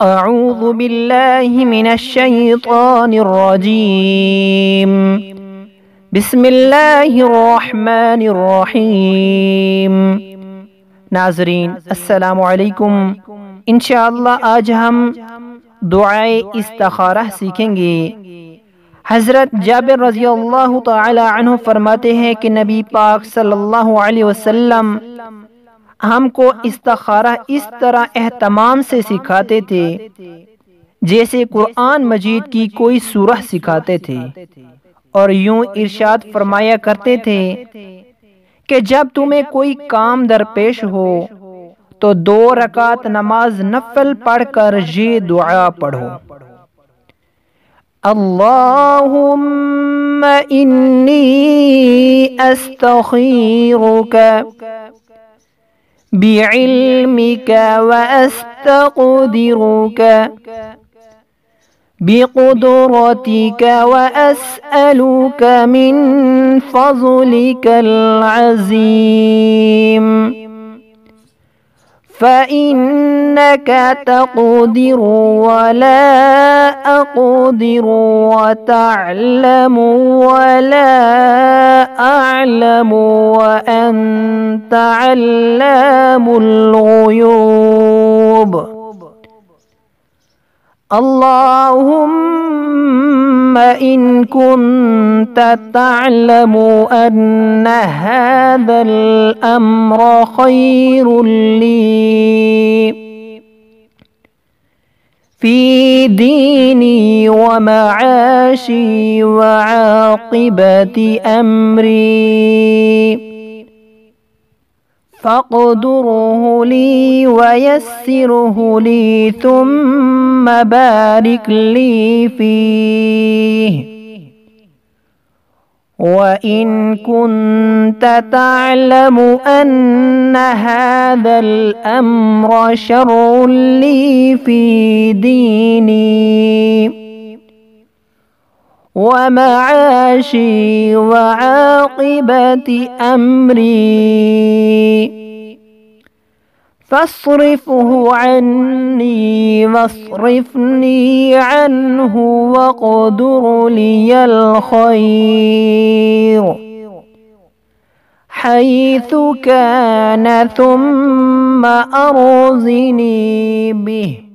من بسم الرحمن ناظرین السلام علیکم انشاءاللہ آج ہم دعائے استخارہ سیکھیں گے حضرت جابر رضی اللہ تعالی عنہ فرماتے ہیں کہ نبی پاک صلی اللہ علیہ وسلم ہم کو استخارہ اس طرح اہتمام سے سکھاتے تھے جیسے قرآن مجید کی کوئی سورہ سکھاتے تھے اور یوں ارشاد فرمایا کرتے تھے کہ جب تمہیں کوئی کام درپیش ہو تو دو رکعت نماز نفل پڑھ کر یہ دعا پڑھو اللہم انی استخیرک بعلمك وأستقدرك بقدرتك وأسألك من فضلك العظيم فإنك تقدر ولا أقدر وتعلم ولا أعلم وأنت علام الغيوب اللهم إن كنت تعلم أن هذا الأمر خير لي في ديني ومعاشي وعاقبة أمري فاقدره لي ويسره لي ثم بارك لي فيه وإن كنت تعلم أن هذا الأمر شر لي في ديني ومعاشي وعاقبة أمري فاصرفه عني واصرفني عنه واقدر لي الخير حيث كان ثم أرزني به